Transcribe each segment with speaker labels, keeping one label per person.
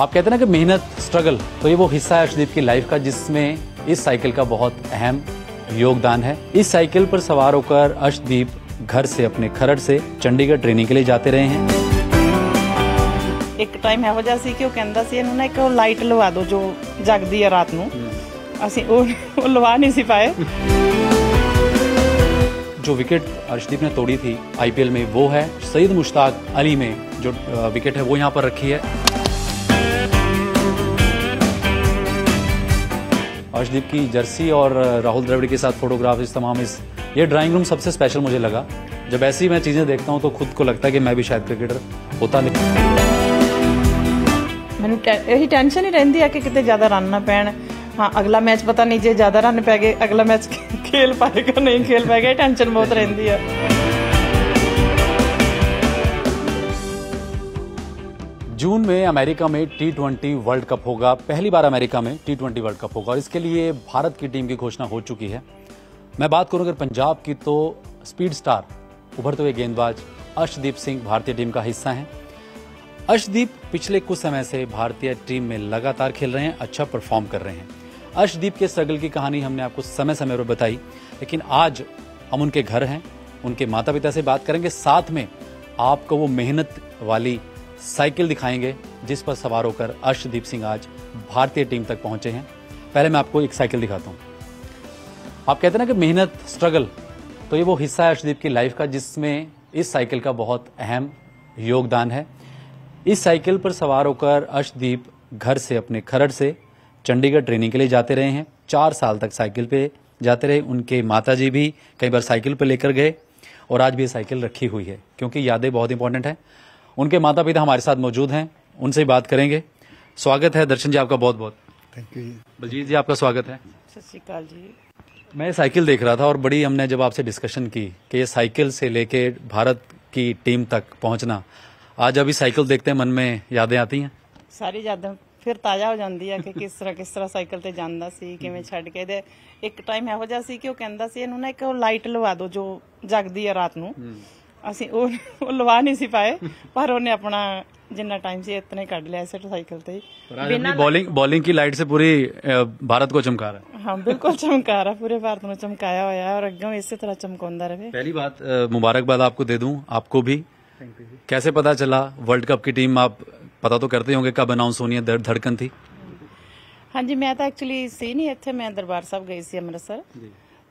Speaker 1: आप कहते हैं ना कि मेहनत स्ट्रगल तो ये वो हिस्सा है अर्शदीप की लाइफ का जिसमें इस साइकिल का बहुत अहम योगदान है इस साइकिल पर सवार होकर अर्शदीप घर से अपने खरड़ से चंडीगढ़ ट्रेनिंग के लिए जाते रहे हैं
Speaker 2: एक टाइम है वजह ਸੀ ਕਿ ਉਹ ਕਹਿੰਦਾ ਸੀ ਇਹਨੂੰ ਨਾ ਇੱਕ ਉਹ ਲਾਈਟ ਲਵਾ ਦਿਓ ਜੋ ਜਗਦੀ ਹੈ ਰਾਤ ਨੂੰ ਅਸੀਂ ਉਹ
Speaker 1: जो विकेट अर्शदीप ने तोड़ी थी आईपीएल में वो है सईद मुश्ताक अली में जो विकेट है वो यहाँ पर रखी है अर्शदीप की जर्सी और राहुल द्रविड़ के साथ फोटोग्राफ इस तमाम इस ये ड्राइंग रूम सबसे स्पेशल मुझे लगा जब ऐसी मैं चीज़ें देखता हूँ तो खुद को लगता है कि मैं भी शायद क्रिकेटर होता नहीं
Speaker 2: मैं यही टेंशन ही रही है कि कितने ज़्यादा रन ना पैन हाँ अगला मैच पता नहीं ਜੇ ज़्यादा रन पै गए अगला मैच खेल पाएगा नहीं खेल पाएगा टेंशन बहुत रही है
Speaker 1: जून में अमेरिका में टी ट्वेंटी वर्ल्ड कप होगा पहली बार अमेरिका में टी ट्वेंटी वर्ल्ड कप होगा और इसके लिए भारत की टीम की घोषणा हो चुकी है मैं बात करूं अगर पंजाब की तो स्पीड स्टार उभरते हुए गेंदबाज अर्शदीप सिंह भारतीय टीम का हिस्सा हैं अर्शदीप पिछले कुछ समय से भारतीय टीम में लगातार खेल रहे हैं अच्छा परफॉर्म कर रहे हैं अर्शदीप के स्ट्रगल की कहानी हमने आपको समय समय पर बताई लेकिन आज हम उनके घर हैं उनके माता पिता से बात करेंगे साथ में आपको वो मेहनत वाली साइकिल दिखाएंगे जिस पर सवार होकर अर्षदीप सिंह आज भारतीय टीम तक पहुंचे हैं पहले मैं आपको एक साइकिल दिखाता हूं आप कहते हैं ना कि मेहनत स्ट्रगल तो ये वो हिस्सा है अर्षदीप की लाइफ का जिसमें इस साइकिल का बहुत अहम योगदान है इस साइकिल पर सवार होकर अर्षदीप घर से अपने खरड़ से चंडीगढ़ ट्रेनिंग के लिए जाते रहे हैं चार साल तक साइकिल पे जाते रहे उनके माता जी भी कई बार साइकिल पर लेकर गए और आज भी ये साइकिल रखी हुई है क्योंकि यादें बहुत इंपॉर्टेंट हैं उनके माता पिता हमारे साथ मौजूद हैं उनसे बात करेंगे स्वागत है दर्शन जी आपका बहुत बहुत थैंक यू बलजीत जी आपका स्वागत है
Speaker 2: सत जी
Speaker 1: मैं साइकिल देख रहा था और बड़ी हमने जब आपसे डिस्कशन की कि ये साइकिल से लेके भारत की टीम तक पहुंचना आज अभी साइकिल देखते हैं मन में यादें आती हैं
Speaker 2: सारी यादें ਫਿਰ ਤਾਜ਼ਾ ਹੋ ਜਾਂਦੀ ਆ ਕਿ किस तरह ਕਿਸ ਤਰ੍ਹਾਂ ਸਾਈਕਲ ਤੇ ਜਾਂਦਾ ਸੀ ਕਿਵੇਂ ਛੱਡ ਕੇ ਦੇ ਇੱਕ ਟਾਈਮ ਇਹੋ ਜਿਹਾ ਸੀ ਕਿ ਉਹ ਕਹਿੰਦਾ ਸੀ ਇਹਨੂੰ ਨਾ एक लाइट लगा दो जो ਜਗਦੀ है रात ਨੂੰ ਅਸੀਂ ਉਹ ਲਵਾ ਨਹੀਂ ਸੀ ਪਾਏ ਪਰ ਉਹਨੇ ਆਪਣਾ टाइम से इतने काट लिया ऐसे साइकिल थे
Speaker 1: बॉलिंग बॉलिंग की लाइट से पूरी भारत को चमका रहा
Speaker 2: है हाँ बिल्कुल चमका रहा पूरे भारत में चमकाया हुआ है और अगे इसी तरह चमकाਉਂਦਾ रहे
Speaker 1: पहली बात मुबारकबाद आपको दे दूं आपको भी कैसे पता चला वर्ल्ड कप की टीम आप पता तो करते होंगे कब अनाउंस होनी है दर्द धड़कन थी
Speaker 2: हाँ जी मैं तो एक्चुअली सी नहीं इतने मैं दरबार साहब गई सी अमृतसर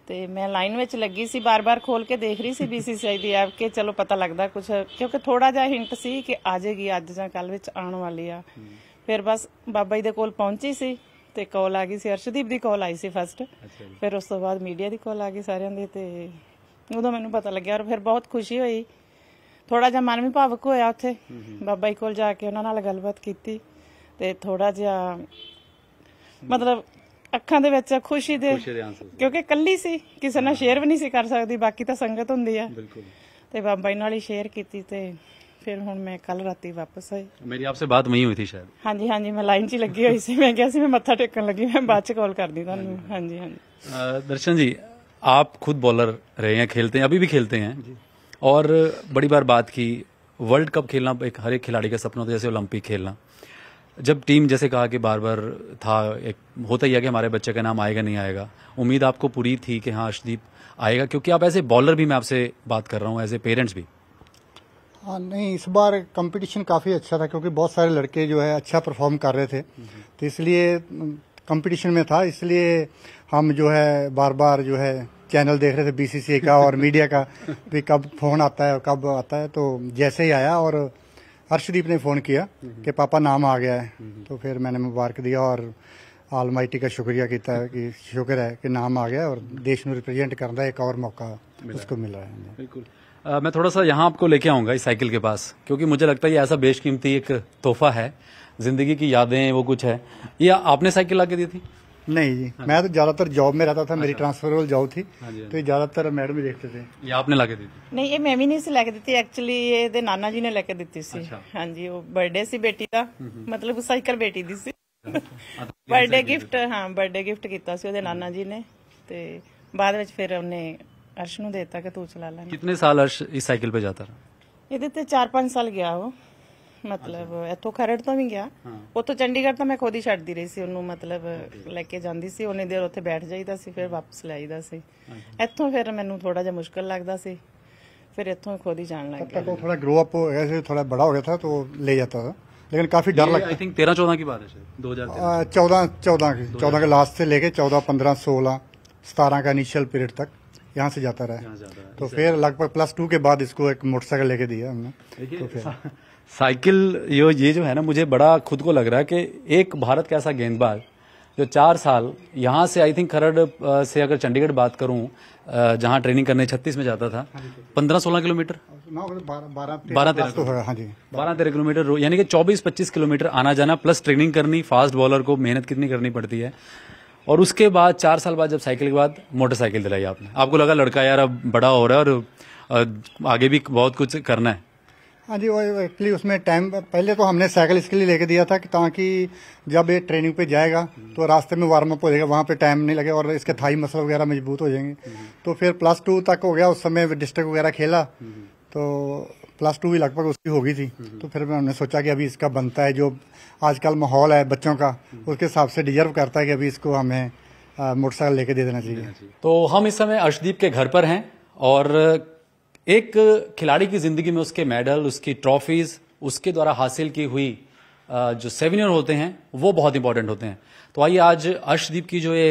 Speaker 2: ਤੇ ਮੈਂ ਲਾਈਨ ਵਿੱਚ ਲੱਗੀ ਸੀ ਬਾਰ-ਬਾਰ ਖੋਲ ਕੇ ਦੇਖ ਰਹੀ ਸੀ ਬੀਸੀਸੀਆਈ ਦੀ ਐਪ ਕਿ ਚਲੋ ਪਤਾ ਲੱਗਦਾ ਕੁਝ ਕਿਉਂਕਿ ਥੋੜਾ ਜਿਹਾ ਹਿੰਟ ਸੀ ਕਿ ਆ ਜਾਏਗੀ ਅੱਜ ਜਾਂ ਕੱਲ ਵਿੱਚ ਆਉਣ ਵਾਲੀ ਆ ਫਿਰ ਬਸ ਬਾਬਾ ਜੀ ਦੇ ਕੋਲ ਪਹੁੰਚੀ ਸੀ ਤੇ ਕਾਲ ਆ ਗਈ ਸੀ ਅਰਸ਼ਦੀਪ ਦੀ ਕਾਲ ਆਈ ਸੀ ਫਸਟ ਫਿਰ ਉਸ ਤੋਂ ਬਾਅਦ ਮੀਡੀਆ ਦੀ ਕਾਲ ਆ ਗਈ ਸਾਰਿਆਂ ਦੀ ਤੇ ਉਦੋਂ ਮੈਨੂੰ ਪਤਾ ਲੱਗਿਆ ਔਰ ਫਿਰ ਬਹੁਤ ਖੁਸ਼ੀ ਹੋਈ ਥੋੜਾ ਜਿਹਾ ਮਨ ਵੀ ਭਾਵਕ ਹੋਇਆ ਉੱਥੇ ਬਾਬਾ ਜੀ ਕੋਲ ਜਾ ਕੇ ਉਹਨਾਂ ਨਾਲ ਗੱਲਬਾਤ ਕੀਤੀ ਤੇ ਥੋੜਾ ਜਿਹਾ ਮਤਲਬ ਅੱਖਾਂ ਦੇ ਵਿੱਚ ਖੁਸ਼ੀ ਦੇ ਖੁਸ਼ੀ ਦੇ ਆਂਸੂ ਕਿਉਂਕਿ ਕੱਲੀ ਸੀ ਕਿਸੇ ਨਾਲ ਸ਼ੇਅਰ ਵੀ ਨਹੀਂ ਸੀ ਕਰ ਸਕਦੀ ਬਾਕੀ ਤਾਂ ਸੰਗਤ ਹੁੰਦੀ ਆ ਬਿਲਕੁਲ ਤੇ ਬਾਬਾ ਜੀ ਨਾਲ ਹੀ ਸ਼ੇਅਰ ਕੀਤੀ ਤੇ ਫਿਰ ਹੁਣ ਮੈਂ ਕੱਲ ਰਾਤੀ ਵਾਪਸ ਆਈ
Speaker 1: ਮੇਰੀ ਆਪਸੇ ਬਾਤ ਵਹੀਂ ਹੋਈ ਸੀ ਸ਼ਾਇਦ
Speaker 2: ਹਾਂਜੀ ਹਾਂਜੀ ਮੈਂ ਲਾਈਨ 'ਚ ਹੀ ਲੱਗੀ ਹੋਈ ਸੀ ਮੈਂ ਕਿਹਾ ਸੀ ਮੈਂ ਮੱਥਾ ਟੇਕਣ ਲੱਗੀ ਮੈਂ ਬਾਅਦ 'ਚ ਕਾਲ ਕਰਦੀ ਤੁਹਾਨੂੰ ਹਾਂਜੀ ਹਾਂਜੀ
Speaker 1: ਦਰਸ਼ਨ ਜੀ आप खुद बॉलर रहे हैं खेलते हैं अभी भी खेलते हैं और बड़ी बार बात की वर्ल्ड कप खेलना एक हर एक खिलाड़ी का सपना होता है जैसे ओलंपिक खेलना जब टीम जैसे कहा कि बार बार था एक होता ही है कि हमारे बच्चे का नाम आएगा नहीं आएगा उम्मीद आपको पूरी थी कि हाँ अर्शदीप आएगा क्योंकि आप एज ए बॉलर भी मैं आपसे बात कर रहा हूँ एज ए पेरेंट्स भी
Speaker 3: हाँ नहीं इस बार कंपटीशन काफ़ी अच्छा था क्योंकि बहुत सारे लड़के जो है अच्छा परफॉर्म कर रहे थे तो इसलिए कंपटीशन में था इसलिए हम जो है बार बार जो है चैनल देख रहे थे बीसीसीआई का और मीडिया का भी कब फोन आता है और कब आता है तो जैसे ही आया और हर्षदीप ने फ़ोन किया हम्म हम्म। कि पापा नाम आ गया है हम्म तो फिर मैंने मुबारक दिया और आल का शुक्रिया ਕੀਤਾ ਹੈ कि ਸ਼ੁਕਰ ਹੈ ਕਿ ਨਾਮ ਆ ਗਿਆ ਔਰ ਦੇਸ਼ ਨੂੰ ਰਿਪਰੈਜ਼ੈਂਟ ਕਰਨ ਦਾ ਇੱਕ ਹੋਰ ਮੌਕਾ रहा है
Speaker 1: बिल्कुल मैं थोड़ा सा यहाँ आपको लेके आऊँगा इस साइकिल के पास क्योंकि मुझे लगता है ये ऐसा बेशकीमती एक तोहफा है जिंदगी की यादें वो कुछ है ये आपने
Speaker 3: साइकिल ला के दी थी ਨਹੀਂ ਜੀ ਮੈਂ ਤਾਂ ਜ਼ਿਆਦਾਤਰ ਜੌਬ ਮੇ ਰਹਤਾ ਥਾ ਮੇਰੀ ਟ੍ਰਾਂਸਫਰ ਟ੍ਰਾਂਸਫਰਬਲ ਜੌਬ ਥੀ ਤੇ ਜ਼ਿਆਦਾਤਰ ਮੈਡਮ ਹੀ ਦੇਖਦੇ ਸੀ
Speaker 1: ਇਹ ਆਪਨੇ ਲਾ ਕੇ ਦਿੱਤੀ
Speaker 2: ਨਹੀਂ ਇਹ ਮੈਂ ਵੀ ਨਹੀਂ ਸੀ ਲੈ ਕੇ ਦਿੱਤੀ ਐਕਚੁਅਲੀ ਇਹ ਦੇ ਨਾਨਾ ਜੀ ਨੇ ਲੈ ਕੇ ਦਿੱਤੀ ਸੀ ਹਾਂਜੀ ਉਹ ਬਰਥਡੇ ਸੀ ਬੇਟੀ ਦਾ ਮਤਲਬ ਉਸ ਸਾਈਕਲ ਬੇਟੀ ਦੀ ਸੀ ਬਰਥਡੇ ਗਿਫਟ ਹਾਂ ਬਰਥਡੇ ਗਿਫਟ ਕੀਤਾ ਸੀ ਉਹਦੇ ਨਾਨਾ ਜੀ ਨੇ ਤੇ ਬਾਅਦ ਵਿੱਚ ਫਿਰ ਉਹਨੇ ਅਰਸ਼ ਨੂੰ ਦਿੱਤਾ ਕਿ ਤੂੰ ਚਲਾ ਲੈ ਕਿੰਨੇ
Speaker 1: ਸਾਲ ਅਰਸ਼ ਇਸ ਸਾਈਕਲ 'ਤੇ ਜਾਂਦਾ ਰਿਹਾ
Speaker 2: ਇਹਦੇ ਤੇ 4-5 ਸਾਲ ਗਿਆ ਉਹ मतलब ਇੱਥੋਂ ਖਰੜ ਤੋਂ ਵੀ ਗਿਆ ਉੱਥੋਂ ਚੰਡੀਗੜ੍ਹ ਤਾਂ ਮੈਂ ਖੁਦ ਹੀ ਛੱਡਦੀ ਰਹੀ ਸੀ ਉਹਨੂੰ ਮਤਲਬ ਲੈ ਕੇ ਜਾਂਦੀ ਸੀ ਉਹਨੇ ਦੇਰ ਉੱਥੇ ਬੈਠ ਜਾਈਦਾ ਸੀ ਫਿਰ ਵਾਪਸ ਲੈ ਆਈਦਾ ਸੀ ਇੱਥੋਂ ਫਿਰ ਮੈਨੂੰ ਥੋੜਾ ਜਿਹਾ ਮੁਸ਼ਕਲ ਲੱਗਦਾ ਸੀ फिर इतों खुद ही
Speaker 3: जान लग गया थोड़ा ग्रो अप हो थोड़ा बड़ा हो गया था तो ले जाता था लेकिन काफी डर लगता आई थिंक
Speaker 1: तेरह चौदह की बात है दो हजार चौदह चौदह की चौदह के
Speaker 3: लास्ट से लेके चौदह पंद्रह सोलह सतारह का इनिशियल पीरियड तक यहाँ से जाता रहा तो फिर लगभग प्लस टू के बाद इसको एक
Speaker 1: मोटरसाइकिल लेके दिया हमने तो फिर साइकिल यो ये जो है ना मुझे बड़ा खुद को लग रहा है कि एक भारत का ऐसा गेंदबाज जो चार साल यहाँ से आई थिंक खरड़ से अगर चंडीगढ़ बात करूँ जहाँ ट्रेनिंग करने छत्तीस में जाता था हाँ पंद्रह सोलह किलोमीटर
Speaker 3: बारह तेरह
Speaker 1: बारह तेरह तो किलोमीटर हाँ यानी कि चौबीस पच्चीस किलोमीटर आना जाना प्लस ट्रेनिंग करनी फास्ट बॉलर को मेहनत कितनी करनी पड़ती है और उसके बाद चार साल बाद जब साइकिल के बाद मोटरसाइकिल दिलाई आपने आपको लगा लड़का यार अब बड़ा हो रहा है और आगे भी बहुत कुछ करना है
Speaker 3: हाँ जी वो एक्चुअली उसमें टाइम पहले तो हमने साइकिल इसके लिए लेके दिया था कि ताकि जब ये ट्रेनिंग पे जाएगा तो रास्ते में वार्म अप हो जाएगा वहाँ पे टाइम नहीं लगेगा और इसके थाई मसल वगैरह मजबूत हो जाएंगे तो फिर प्लस टू तक हो गया उस समय डिस्ट्रिक्ट वगैरह खेला तो प्लस टू भी लगभग उसकी होगी थी तो फिर हमने सोचा कि अभी इसका बनता है जो आजकल माहौल है बच्चों का उसके हिसाब से डिजर्व करता है कि अभी इसको हमें मोटरसाइकिल लेके दे देना चाहिए
Speaker 1: तो हम इस समय अर्शदीप के घर पर हैं और एक खिलाड़ी की जिंदगी में उसके मेडल उसकी ट्रॉफीज उसके द्वारा हासिल की हुई जो सेवनियर होते हैं वो बहुत इंपॉर्टेंट होते हैं तो आइए आज अर्शदीप की जो ये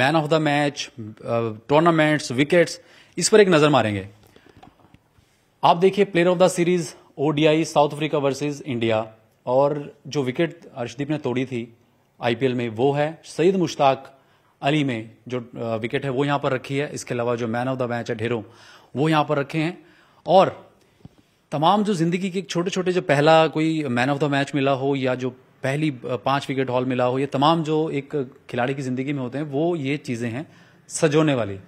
Speaker 1: man of the match tournaments wickets इस पर एक नजर मारेंगे आप देखिए player of the series ODI South Africa versus India और जो विकेट अर्शदीप ने तोड़ी थी आईपीएल में वो है सईद मुश्ताक अली में जो विकेट है वो यहां पर रखी है इसके अलावा जो मैन ऑफ द मैच है ढेरों वो यहां पर रखे हैं और तमाम जो जिंदगी के छोटे छोटे जो पहला कोई मैन ऑफ द मैच मिला हो या जो पहली पांच विकेट हॉल मिला हो ये तमाम जो एक खिलाड़ी की जिंदगी में होते हैं वो ये चीजें हैं सजोने वाली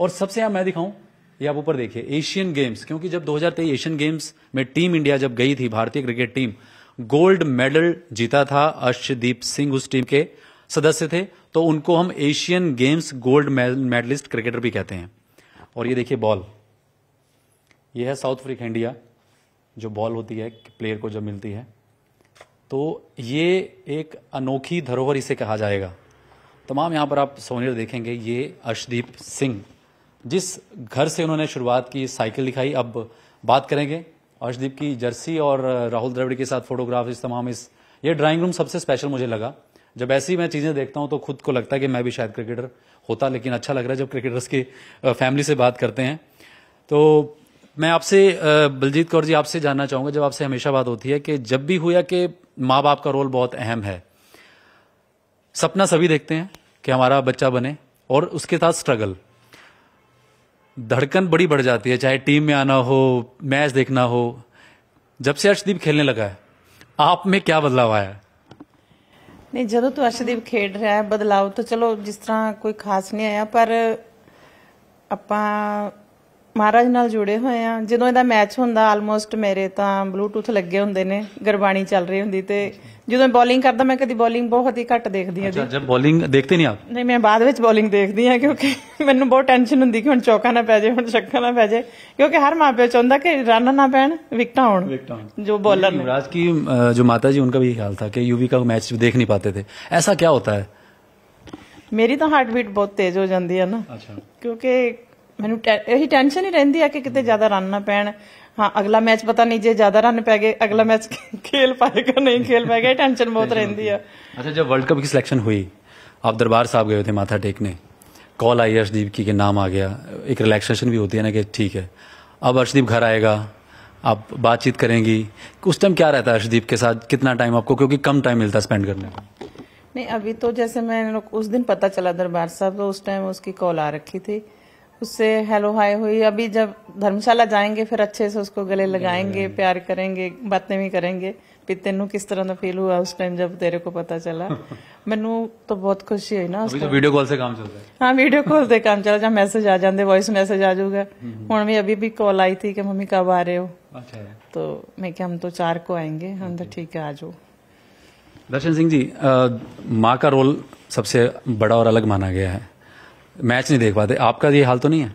Speaker 1: और सबसे यहां मैं दिखाऊं ये आप ऊपर देखिए एशियन गेम्स क्योंकि जब 2023 एशियन गेम्स में टीम इंडिया जब गई थी भारतीय क्रिकेट टीम गोल्ड मेडल जीता था अर्शदीप सिंह उस टीम के सदस्य थे तो उनको हम Asian games gold medallist cricketer भी कहते हैं और ये देखिए बॉल ये है साउथ अफ्रीका हैंडिया जो बॉल होती है प्लेयर को जब मिलती है तो ये एक अनोखी धरोहर इसे कहा जाएगा तमाम यहाँ पर आप सोनियर देखेंगे ये अर्शदीप सिंह जिस घर से उन्होंने शुरुआत की साइकिल दिखाई अब बात करेंगे अर्शदीप की जर्सी और राहुल द्रविड़ के साथ फोटोग्राफ इस तमाम इस ये ड्राइंग रूम सबसे स्पेशल मुझे लगा जब ऐसी मैं चीज़ें देखता हूँ तो खुद को लगता है कि मैं भी शायद क्रिकेटर होता लेकिन अच्छा लग रहा है जब क्रिकेटर्स की फैमिली से बात करते हैं तो मैं आपसे बलजीत कौर जी आपसे जानना चाहूंगा जब आपसे हमेशा बात होती है कि जब भी हुआ कि माँ बाप का रोल बहुत अहम है सपना सभी देखते हैं कि हमारा बच्चा बने और उसके साथ स्ट्रगल धड़कन बड़ी बढ़ जाती है चाहे टीम में आना हो मैच देखना हो जब से अर्षदीप खेलने लगा है आप में क्या बदलाव आया
Speaker 2: नहीं जदों तो अर्षदीप खेल रहा है बदलाव तो चलो जिस तरह कोई खास नहीं आया पर ਆਪਾਂ ਮਹਾਰਾਜ ਨਾਲ ਜੁੜੇ ਹੋਏ ਆ ਜਦੋਂ ਇਹਦਾ ਮੈਚ ਹੁੰਦਾ ਆਲਮੋਸਟ ਮੇਰੇ ਤਾਂ ਬਲੂਟੁੱਥ ਲੱਗੇ ਹੁੰਦੇ ਨੇ ਗਰਬਾਣੀ ਚੱਲ ਰਹੀ ਹੁੰਦੀ ਤੇ ਜਦੋਂ ਬੋਲਿੰਗ ਕਰਦਾ ਮੈਂ ਕਦੀ ਬੋਲਿੰਗ ਬਹੁਤ ਹੀ ਘੱਟ ਦੇਖਦੀ ਹਾਂ ਅੱਛਾ
Speaker 1: ਜਦ ਬੋਲਿੰਗ ਦੇਖਦੇ ਨਹੀਂ ਆਪ
Speaker 2: ਨਹੀਂ ਮੈਂ ਬਾਅਦ ਵਿੱਚ ਬੋਲਿੰਗ ਦੇਖਦੀ ਹਾਂ ਕਿਉਂਕਿ ਮੈਨੂੰ ਬਹੁਤ ਟੈਨਸ਼ਨ ਹੁੰਦੀ ਕਿ ਹੁਣ ਚੌਕਾ ਨਾ ਪੈ ਜਾਏ ਹੁਣ ਛੱਕਾ ਨਾ ਪੈ ਜਾਏ ਕਿਉਂਕਿ ਹਰ ਮਾਪੇ ਚਾਹੁੰਦਾ ਕਿ ਰਨ ਨਾ ਪੈਣ ਵਿਕਟਾਂ ਆਉਣ
Speaker 1: ਜੋ ਬੋਲਰ ਨੇ ਰਾਜ ਕੀ ਜੋ ਮਾਤਾ ਜੀ ਉਨ੍ਹਾਂ ਵੀ ਹਾਲ ਥਾ ਕਿ ਯੂਵੀ ਕਾ ਮੈਚ ਦੇਖ ਨਹੀਂ ਪਾਤੇ ਥੇ ਐਸਾ ਕੀ ਹੋਤਾ ਹੈ
Speaker 2: ਮੇਰੀ ਤਾਂ ਹਾਰਟ ਬੀਟ ਬਹੁਤ ਤੇਜ਼ ਹੋ ਜਾਂਦੀ ਹੈ ਨਾ ਅੱਛਾ ਕਿਉਂਕਿ ਮੈਨੂੰ यही टेंशन ही रही है कि कितने ज्यादा रन ना ਪੈਣ हाँ अगला मैच पता नहीं जो ज्यादा रन पै गए अगला मैच खेल पाएगा नहीं खेल पाएगा टेंशन बहुत रही है
Speaker 1: अच्छा जब वर्ल्ड कप की सिलेक्शन हुई आप दरबार साहब गए थे माथा टेकने कॉल आई अर्षदीप की के नाम आ गया एक रिलैक्सेशन भी होती है ना कि ठीक है अब अर्षदीप घर आएगा आप बातचीत करेंगी उस टाइम क्या रहता है अर्षदीप के साथ कितना टाइम आपको क्योंकि कम टाइम मिलता है स्पेंड करने को
Speaker 2: नहीं अभी तो जैसे मैं उस दिन पता चला दरबार साहब तो उस टाइम उसकी कॉल आ रखी थी उससे हेलो हाय हुई अभी जब धर्मशाला जाएंगे फिर अच्छे से उसको गले लगाएंगे प्यार करेंगे बातें भी करेंगे भी तेन किस तरह का फील हुआ उस टाइम जब तेरे को पता चला मेनू तो बहुत खुशी हुई ना अभी वीडियो कॉल
Speaker 1: तो से काम चलता
Speaker 2: हाँ वीडियो कॉल से काम चला जहाँ मैसेज आ जाते वॉइस मैसेज आ जाऊगा हूँ हम्म, हम्म। भी अभी भी कॉल आई थी कि मम्मी कब आ रहे हो अच्छा। तो मैं क्या हम तो चार को आएंगे हम तो ठीक है आ जाओ
Speaker 1: दर्शन सिंह जी माँ का रोल सबसे बड़ा और अलग माना गया है मैच नहीं देख पाते आपका ये हाल तो नहीं है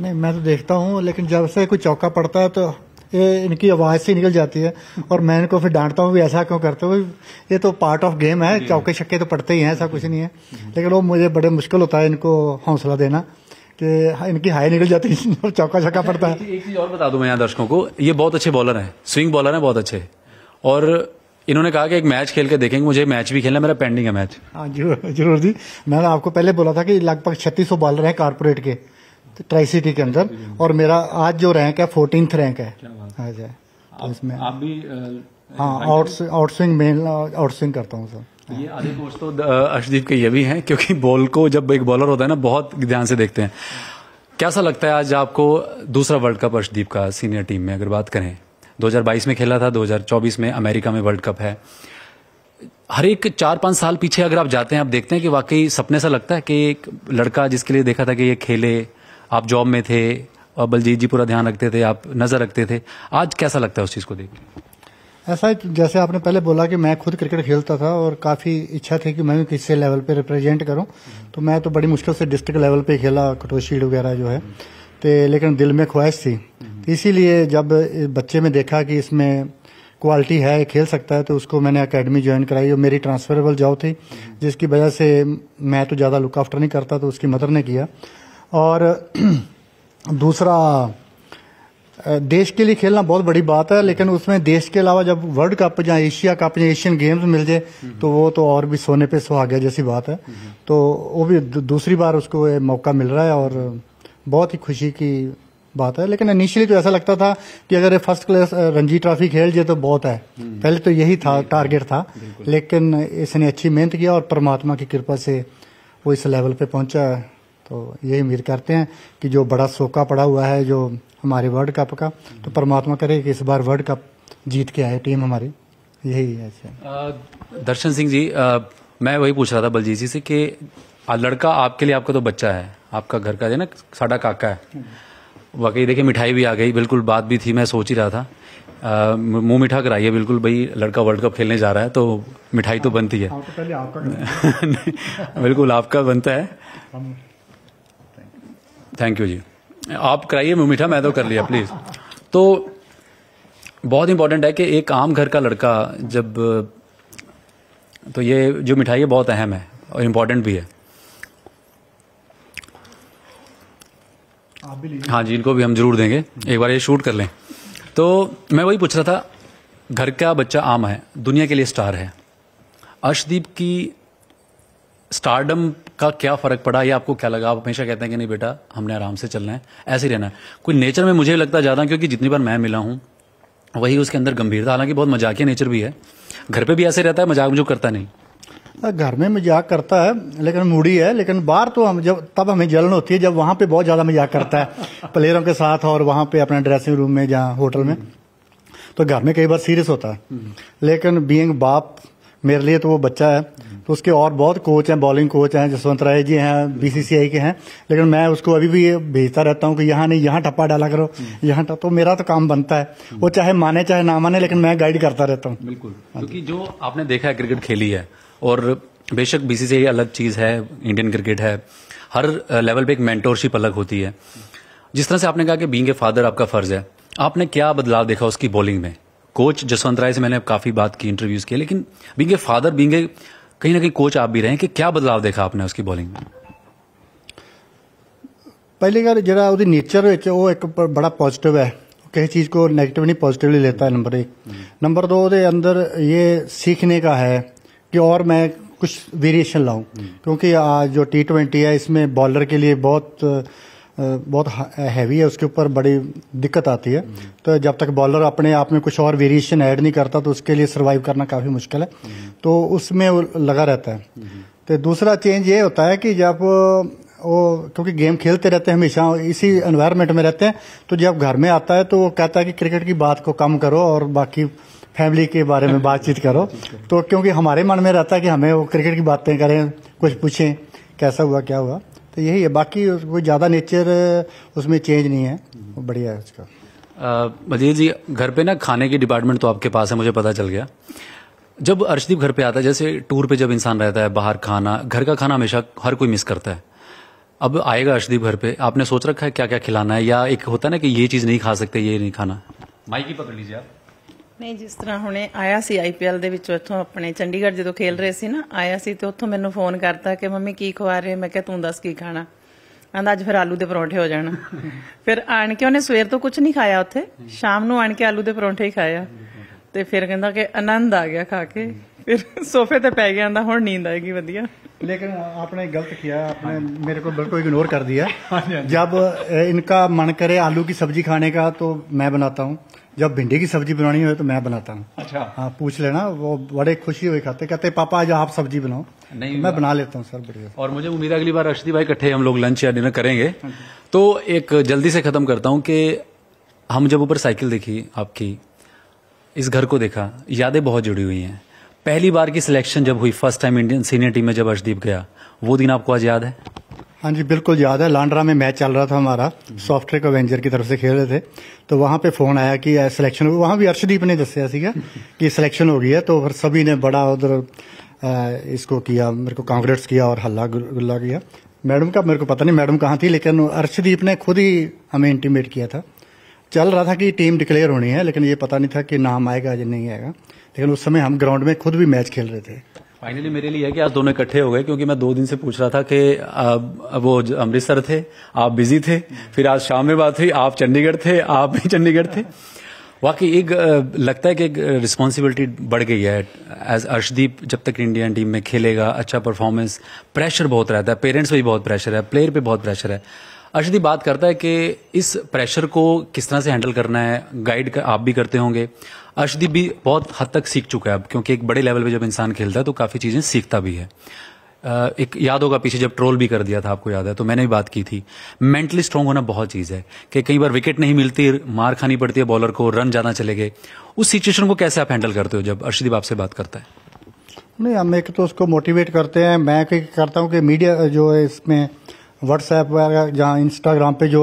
Speaker 3: नहीं मैं तो देखता हूँ लेकिन जब से कोई चौका पड़ता है तो ये इनकी आवाज से निकल जाती है और मैं इनको फिर डांटता हूँ ऐसा क्यों करते हो ये तो पार्ट ऑफ गेम है चौके छक्के तो पड़ते ही हैं ऐसा कुछ नहीं है लेकिन वो मुझे बड़े मुश्किल होता है इनको हौसला देना कि इनकी हाई निकल जाती है और चौका छक्का पड़ता है अच्छा,
Speaker 1: एक चीज और बता दू मैं यहाँ दर्शकों को ये बहुत अच्छे बॉलर है स्विंग बॉलर है बहुत अच्छे और इन्होंने कहा कि एक मैच खेल के देखेंगे मुझे मैच भी खेलना मेरा पेंडिंग है मैच
Speaker 3: हाँ जरूर जरूर जी मैंने आपको पहले बोला था कि लगभग छत्तीस सौ बॉलर है कारपोरेट के ट्राई सिटी के अंदर और मेरा आज जो रैंक है फोर्टीन रैंक है इसमें हाँ आप भी हाँ मेन करता हूँ
Speaker 1: सर ये आधे तो अर्शदीप के ये भी हैं क्योंकि बॉल को जब एक बॉलर होता है ना बहुत ध्यान से देखते हैं कैसा लगता है आज आपको दूसरा वर्ल्ड कप अर्शदीप का सीनियर टीम में अगर बात करें 2022 में खेला था 2024 में अमेरिका में वर्ल्ड कप है हर एक चार पाँच साल पीछे अगर आप जाते हैं आप देखते हैं कि वाकई सपने सा लगता है कि एक लड़का जिसके लिए देखा था कि ये खेले आप जॉब में थे और बलजीत जी पूरा ध्यान रखते थे आप नज़र रखते थे आज कैसा लगता है उस चीज़ को देख
Speaker 3: ऐसा जैसे आपने पहले बोला कि मैं खुद क्रिकेट खेलता था और काफ़ी इच्छा थी कि मैं भी किसी लेवल पे रिप्रेजेंट करूं तो मैं तो बड़ी मुश्किल से डिस्ट्रिक्ट लेवल पे खेला कटोशीड वगैरह जो है तो लेकिन दिल में ख्वाहिश थी इसीलिए जब बच्चे में देखा कि इसमें क्वालिटी है खेल सकता है तो उसको मैंने अकेडमी ज्वाइन कराई और मेरी ट्रांसफरेबल जॉब थी जिसकी वजह से मैं तो ज़्यादा लुक आफ्टर नहीं करता तो उसकी मदर ने किया और दूसरा देश के लिए खेलना बहुत बड़ी बात है लेकिन उसमें देश के अलावा जब वर्ल्ड कप या एशिया कप या एशियन गेम्स मिल जाए तो वो तो और भी सोने पे गया जैसी बात है तो वो भी दूसरी बार उसको मौका मिल रहा है और बहुत ही खुशी की बात है लेकिन इनिशियली तो ऐसा लगता था कि अगर फर्स्ट क्लास रणजी ट्रॉफी खेल जाए तो बहुत है हम्म। पहले तो यही था टारगेट था लेकिन इसने अच्छी मेहनत किया और परमात्मा की कृपा से वो इस लेवल पे पहुंचा है तो यही उम्मीद करते हैं कि जो बड़ा सोका पड़ा हुआ है जो हमारे वर्ल्ड कप का तो हम्म। परमात्मा करे कि इस बार वर्ल्ड कप जीत के आए टीम हमारी यही है
Speaker 1: दर्शन सिंह जी आ, मैं वही पूछ रहा था बलजीत जी से कि लड़का आपके लिए आपका तो बच्चा है आपका घर का है ना साडा काका है हम्म। वाकई देखिए मिठाई भी आ गई बिल्कुल बात भी थी मैं सोच ही रहा था मुंह मिठा कराइए बिल्कुल भाई लड़का वर्ल्ड कप खेलने जा रहा है तो मिठाई तो बनती है हाँ, तो पहले आपका बिल्कुल आपका बनता है थैंक यू जी आप कराइए मुंह मीठा मैं तो कर लिया प्लीज़ तो बहुत इंपॉर्टेंट है कि एक आम घर का लड़का जब तो ये जो मिठाई है बहुत अहम है और इम्पॉर्टेंट भी है हाँ जी इनको भी हम जरूर देंगे एक बार ये शूट कर लें तो मैं वही पूछ रहा था घर का बच्चा आम है दुनिया के लिए स्टार है अर्शदीप की स्टारडम का क्या फ़र्क पड़ा या आपको क्या लगा आप हमेशा कहते हैं कि नहीं बेटा हमने आराम से चलना है ऐसे ही रहना है कोई नेचर में मुझे लगता ज़्यादा क्योंकि जितनी बार मैं मिला हूं वही उसके अंदर गंभीरता हालांकि बहुत मजाकिया नेचर भी है घर पे भी ऐसे रहता है मजाक मजूक करता नहीं
Speaker 3: घर में मजाक करता है लेकिन मूडी है लेकिन बाहर तो हम जब तब हमें जलन होती है जब वहां पे बहुत ज़्यादा मजाक करता है प्लेयरों के साथ और वहाँ पे अपने ड्रेसिंग रूम में जहाँ होटल में तो घर में कई बार सीरियस होता है हम्म। लेकिन बीइंग बाप मेरे लिए तो वो बच्चा है तो उसके और बहुत कोच हैं बॉलिंग कोच हैं जसवंत राय जी हैं बीसीसीआई के हैं लेकिन मैं उसको अभी भी भेजता रहता हूँ कि यहाँ नहीं यहाँ ठप्पा डाला करो हम्म। यहाँ तो मेरा तो काम बनता है वो हम्म। चाहे माने चाहे ना माने लेकिन मैं गाइड करता रहता हूँ
Speaker 1: बिल्कुल हाँ क्योंकि जो आपने देखा है क्रिकेट खेली है और बेशक बीसीसीआई अलग चीज़ है इंडियन क्रिकेट है हर लेवल पे एक मेंटोरशिप अलग होती है जिस तरह से आपने कहा कि बींग ए फादर आपका फ़र्ज़ है आपने क्या बदलाव देखा उसकी बॉलिंग में कोच जसवंत राय से मैंने काफ़ी बात की इंटरव्यूज़ किए लेकिन being a father being a कहीं ना कहीं कोच आप भी रहे कि क्या बदलाव देखा आपने उसकी बॉलिंग में
Speaker 3: पहली गल जरा नेचर है वो एक बड़ा पॉजिटिव है किसी चीज को नेगेटिव नहीं पॉजिटिवली लेता है नंबर एक नंबर हम्म। दो अंदर ये सीखने का है कि और मैं कुछ वेरिएशन लाऊं क्योंकि जो टी ट्वेंटी है इसमें बॉलर के लिए बहुत बहुत हैवी है उसके ऊपर बड़ी दिक्कत आती है तो जब तक बॉलर अपने आप में कुछ और वेरिएशन ऐड नहीं करता तो उसके लिए सर्वाइव करना काफ़ी मुश्किल है तो उसमें लगा रहता है तो दूसरा चेंज ये होता है कि जब वो क्योंकि गेम खेलते रहते हैं हमेशा इसी एनवायरनमेंट में रहते हैं तो जब घर में आता है तो वो कहता है कि क्रिकेट की बात को कम करो और बाकी फैमिली के बारे में बातचीत करो तो क्योंकि हमारे मन में रहता है कि हमें वो क्रिकेट की बातें करें कुछ पूछें कैसा हुआ क्या हुआ तो यही है बाकी कोई ज़्यादा नेचर उसमें चेंज नहीं है वो बढ़िया है
Speaker 1: उसका मजीद जी घर पे ना खाने की डिपार्टमेंट तो आपके पास है मुझे पता चल गया जब अर्शदीप घर पे आता है जैसे टूर पे जब इंसान रहता है बाहर खाना घर का खाना हमेशा हर कोई मिस करता है अब आएगा अर्शदीप घर पे आपने सोच रखा है क्या क्या खिलाना है या एक होता है ना कि ये चीज़ नहीं खा सकते ये नहीं खाना माई की पकड़ लीजिए आप
Speaker 2: ਨਹੀਂ ਜਿਸ ਤਰ੍ਹਾਂ ਹੁਣੇ ਆਇਆ ਸੀ ਆਈਪੀਐਲ ਦੇ ਵਿੱਚੋਂ ਇੱਥੋਂ ਆਪਣੇ ਚੰਡੀਗੜ੍ਹ ਜਦੋਂ ਖੇਲ ਰਹੇ ਸੀ ਨਾ ਆਇਆ ਸੀ ਤੇ ਉੱਥੋਂ ਮੈਨੂੰ ਫੋਨ ਕਰਤਾ ਕਿ ਮੰਮੀ ਕੀ ਖਵਾ ਰਹੇ ਮੈਂ ਕਿਹਾ ਤੂੰ ਦੱਸ ਕੀ ਖਾਣਾ ਆਂਦਾ ਅੱਜ ਫਿਰ ਆਲੂ ਦੇ ਪਰੌਂਠੇ ਹੋ ਜਾਣ ਫਿਰ ਆਣ ਕੇ ਉਹਨੇ ਸਵੇਰ ਤੋਂ ਕੁਝ ਨਹੀਂ ਖਾਇਆ ਉੱਥੇ ਸ਼ਾਮ ਨੂੰ ਆਣ ਕੇ ਆਲੂ ਦੇ ਪਰੌਂਠੇ ਹੀ ਖਾਇਆ ਤੇ ਫਿਰ ਕਹਿੰਦਾ ਕਿ ਆਨੰਦ ਆ ਗਿਆ ਖਾ ਕੇ ਫਿਰ ਸੋਫੇ ਤੇ ਪੈ ਗਿਆ ਆਂਦਾ ਹੁਣ ਨੀਂਦ ਆਏਗੀ ਵਧੀਆ
Speaker 3: लेकिन आपने गलत किया आपने हाँ। मेरे को बिल्कुल इग्नोर कर दिया हाँ हाँ जब इनका मन करे आलू की सब्जी खाने का तो मैं बनाता हूँ जब भिंडी की सब्जी बनानी हो तो मैं बनाता हूँ अच्छा हाँ पूछ लेना वो बड़े खुशी हुए खाते कहते पापा आज आप सब्जी बनाओ नहीं तो मैं बना लेता हूँ सर बढ़िया
Speaker 1: और मुझे उम्मीद है अगली बार अर्षदी भाई इकट्ठे हम लोग लंच या डिनर करेंगे तो एक जल्दी से खत्म करता हूँ कि हम जब ऊपर साइकिल देखी आपकी इस घर को देखा यादें बहुत जुड़ी हुई हैं पहली बार की सिलेक्शन जब हुई first time Indian senior team में जब अर्शदीप गया वो दिन आपको आज याद है
Speaker 3: हाँ जी बिल्कुल याद है लांड्रा में मैच चल रहा था हमारा सॉफ्टवेयर अवेंजर की तरफ से खेल रहे थे तो वहां पे फोन आया कि सिलेक्शन वहां भी अर्शदीप ने दस कि सिलेक्शन हो गई है तो फिर सभी ने बड़ा उधर इसको किया मेरे को कांग्रेस किया और हल्ला गुल्ला किया मैडम का मेरे को पता नहीं मैडम कहाँ थी लेकिन अर्शदीप ने खुद ही हमें इंटीमेट किया था चल रहा था कि टीम डिक्लेयर होनी है लेकिन ये पता नहीं था कि नाम आएगा या नहीं आएगा लेकिन उस समय हम ग्राउंड में खुद भी मैच खेल रहे थे
Speaker 1: फाइनली मेरे लिए है कि आज दोनों इकट्ठे हो गए क्योंकि मैं दो दिन से पूछ रहा था कि वो अमृतसर थे आप बिजी थे फिर आज शाम में बात हुई आप चंडीगढ़ थे आप भी चंडीगढ़ थे वाकई एक लगता है कि एक रिस्पॉन्सिबिलिटी बढ़ गई है एज अर्शदीप जब तक इंडियन टीम में खेलेगा अच्छा परफॉर्मेंस प्रेशर बहुत रहता है पेरेंट्स पर भी बहुत प्रेशर है प्लेयर पे बहुत प्रेशर है अर्शदीप बात करता है कि इस प्रेशर को किस तरह से हैंडल करना है गाइड कर, आप भी करते होंगे अर्शदीप भी बहुत हद तक सीख चुका है अब क्योंकि एक बड़े लेवल पे जब इंसान खेलता है तो काफ़ी चीज़ें सीखता भी है एक याद होगा पीछे जब ट्रोल भी कर दिया था आपको याद है तो मैंने भी बात की थी मेंटली स्ट्रांग होना बहुत चीज़ है कि कई बार विकेट नहीं मिलती मार खानी पड़ती है बॉलर को रन जाना चले गए उस सिचुएशन को कैसे आप हैंडल करते हो जब अर्शदीप आपसे बात करता है
Speaker 3: नहीं हम एक तो उसको मोटिवेट करते हैं मैं करता हूँ कि मीडिया जो है इसमें व्हाट्सएप वगैरह जहाँ इंस्टाग्राम पे जो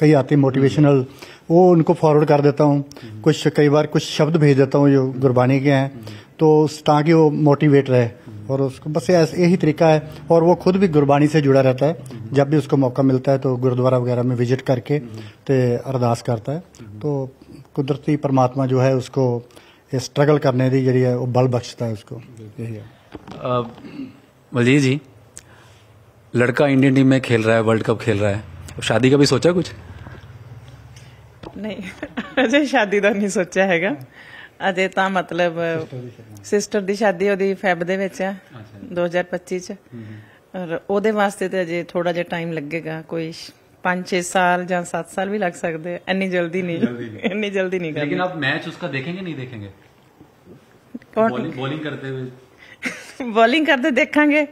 Speaker 3: कई आते मोटिवेशनल वो उनको फॉरवर्ड कर देता हूँ कुछ कई बार कुछ शब्द भेज देता हूँ जो गुरबानी के हैं तो ताकि वो मोटिवेट रहे और उसको बस यही तरीका है और वो खुद भी गुरबानी से जुड़ा रहता है जब भी उसको मौका मिलता है तो गुरुद्वारा वगैरह में विजिट करके तो अरदास करता है तो कुदरती परमात्मा जो है उसको स्ट्रगल करने की जड़ी है वो बल बख्शता है उसको
Speaker 1: यही है वजीर जी लड़का इंडियन टीम में खेल रहा है वर्ल्ड कप खेल रहा है शादी का भी सोचा कुछ
Speaker 2: ਨਹੀਂ ਅਜੇ ਸ਼ਾਦੀ ਦਾ ਨਹੀਂ ਸੋਚਿਆ ਹੈਗਾ ਅਜੇ ਤਾਂ ਮਤਲਬ ਸਿਸਟਰ ਦੀ ਸ਼ਾਦੀ ਉਹਦੀ ਫੈਬ ਦੇ ਵਿੱਚ ਆ 2025 ਚ ਔਰ ਉਹਦੇ ਵਾਸਤੇ ਤੇ ਅਜੇ ਥੋੜਾ ਜਿਹਾ ਟਾਈਮ ਲੱਗੇਗਾ ਕੋਈ 5-6 ਸਾਲ ਜਾਂ 7 ਸਾਲ ਵੀ ਲੱਗ ਸਕਦੇ ਐਨੀ ਜਲਦੀ ਨਹੀਂ ਐਨੀ ਜਲਦੀ ਨਹੀਂ ਕਰਦੇ ਲੇਕਿਨ ਆਪ
Speaker 1: ਮੈਚ उसका देखेंगे ਨਹੀਂ देखेंगे ਬੋਲਿੰਗ ਕਰਦੇ ਹੋਏ
Speaker 2: ਬੋਲਿੰਗ ਕਰਦੇ ਦੇਖਾਂਗੇ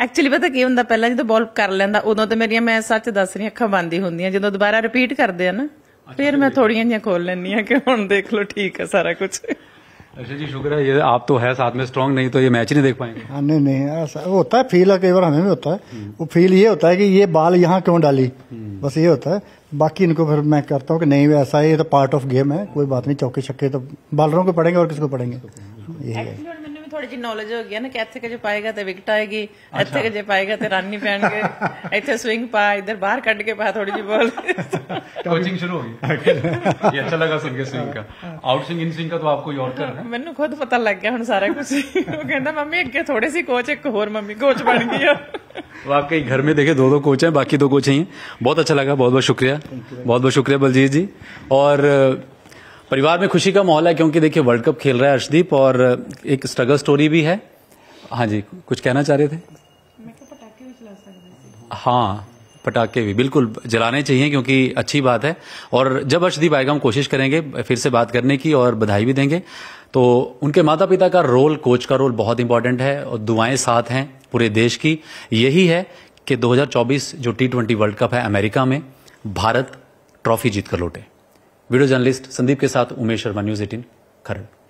Speaker 2: ਐਕਚੁਅਲੀ ਪਤਾ ਕੀ ਹੁੰਦਾ ਪਹਿਲਾਂ ਜਦੋਂ ਬੋਲ ਕਰ ਲੈਂਦਾ ਉਦੋਂ ਤੇ ਮੇਰੀਆਂ ਮੈਂ ਸੱਚ ਦੱਸ ਰਹੀ ਅੱਖਾਂ ਬੰਦ ਹੀ ਹੁੰਦੀਆਂ ਜਦੋਂ ਦੁਬਾਰਾ ਰਿਪੀਟ ਕਰਦੇ ਆ ਨਾ फिर अच्छा मैं थोड़ी जी खोल ਲੈਣੀ
Speaker 1: ਆ ਕਿ ਹੁਣ ਦੇਖ ਲਓ ਠੀਕ ਹੈ ਸਾਰਾ अच्छा जी शुक्र है ये आप तो है साथ में स्ट्रांग नहीं तो ये मैच नहीं देख पाएंगे
Speaker 3: हाँ नहीं नहीं हाँ, ऐसा होता है फील कई बार हमें भी होता है हम्म। वो फील ये होता है कि ये बाल यहाँ क्यों डाली हम्म। बस ये होता है बाकी इनको फिर मैं करता हूँ कि नहीं ऐसा है ये तो पार्ट ऑफ गेम है कोई बात नहीं चौके छक्के तो बॉलरों को पड़ेंगे और किसको पड़ेंगे यही है
Speaker 2: ਥੋੜੀ ਜੀ ਨੌਲੇਜ ਹੋ ਗਈ ਨਾ ਕਿ ਇੱਥੇ ਕਿ ਪਾਏਗਾ ਤੇ ਵਿਕਟ ਆਏਗੀ ਇੱਥੇ ਕਿ ਪਾਏਗਾ ਤੇ ਰਨ ਨਹੀਂ ਪੈਣਗੇ ਇੱਥੇ ਸਵਿੰਗ ਪਾ ਇੱਧਰ ਬਾਹਰ ਕੱਢ ਕੇ ਪਾ ਥੋੜੀ ਜੀ ਬੋਲ
Speaker 1: कोचिंग शुरू होगी ये अच्छा लगा सुन के स्विंग का आउट स्विंग इन स्विंग का तो आपको और करना है
Speaker 2: ਮੈਨੂੰ ਖੁਦ ਪਤਾ ਲੱਗ ਗਿਆ ਹੁਣ ਸਾਰਾ ਕੁਝ ਉਹ ਕਹਿੰਦਾ ਮੰਮੀ ਅੱਗੇ ਥੋੜੇ ਸੀ ਕੋਚ ਇੱਕ ਹੋਰ ਮੰਮੀ ਕੋਚ ਬਣ ਗਈ ਆ
Speaker 1: वाकई घर में देखे दो दो कोच हैं बाकी दो कोच हैं बहुत अच्छा लगा बहुत बहुत शुक्रिया बहुत बहुत शुक्रिया बलजीत जी और परिवार में खुशी का माहौल है क्योंकि देखिए वर्ल्ड कप खेल रहा है अर्शदीप और एक स्ट्रगल स्टोरी भी है हाँ जी कुछ कहना चाह रहे थे हाँ पटाखे भी बिल्कुल जलाने चाहिए क्योंकि अच्छी बात है और जब अर्शदीप आएगा हम कोशिश करेंगे फिर से बात करने की और बधाई भी देंगे तो उनके माता पिता का रोल कोच का रोल बहुत इंपॉर्टेंट है और दुआएं साथ हैं पूरे देश की यही है कि 2024 जो टी ट्वेंटी वर्ल्ड कप है अमेरिका में भारत ट्रॉफी जीत कर लौटे वीडियो जर्नलिस्ट संदीप के साथ उमेश शर्मा न्यूज एटीन खरड़